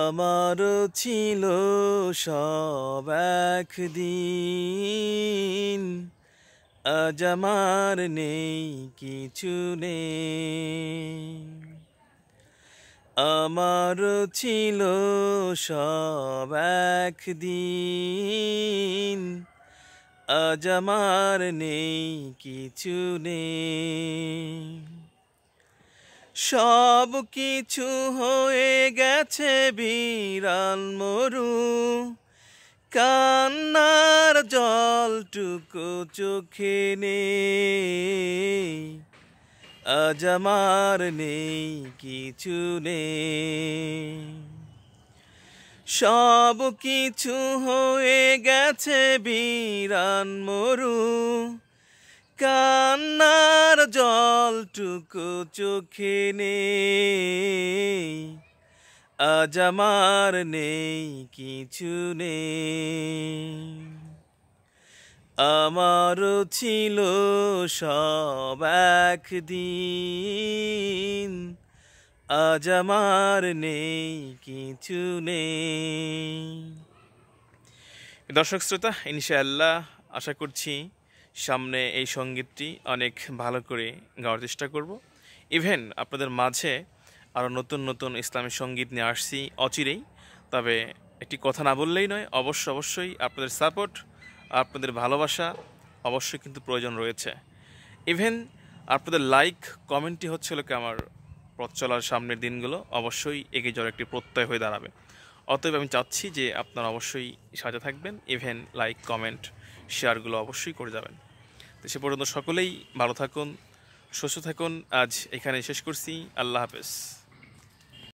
আমার ছিল সব একদিন আজ আমার নেই কিছু নে আমার ছিল সব একদিন আজ আমার নেই কিছু নেই সব কিছু হয়ে গেছে বিরান মরু কান্নার জলটুকু চোখে নেই আজ আমার নেই কিছু নেই সব কিছু হয়ে গেছে বিরান মরু কান্নার জলটুকু চোখে নেই আজ আমার নেই কিছু নেই আমারও ছিল সব একদিন আজ আমার নেই কিছু নেই দর্শক শ্রোতা ইনশাআল্লাহ আশা করছি সামনে এই সঙ্গীতটি অনেক ভালো করে গাওয়ার চেষ্টা করব ইভেন আপনাদের মাঝে আরও নতুন নতুন ইসলামী সঙ্গীত নিয়ে আসছি অচিরেই তবে একটি কথা না বললেই নয় অবশ্য অবশ্যই আপনাদের সাপোর্ট আপনাদের ভালোবাসা অবশ্যই কিন্তু প্রয়োজন রয়েছে ইভেন আপনাদের লাইক কমেন্টই হচ্ছিল কি আমার পথ চলার সামনের দিনগুলো অবশ্যই এগিয়ে যাওয়ার একটি প্রত্যয় হয়ে দাঁড়াবে অতএব আমি চাচ্ছি যে আপনারা অবশ্যই সাজা থাকবেন ইভেন লাইক কমেন্ট শেয়ারগুলো অবশ্যই করে যাবেন তো সে পর্যন্ত সকলেই ভালো থাকুন সুস্থ থাকুন আজ এখানে শেষ করছি আল্লাহ হাফেজ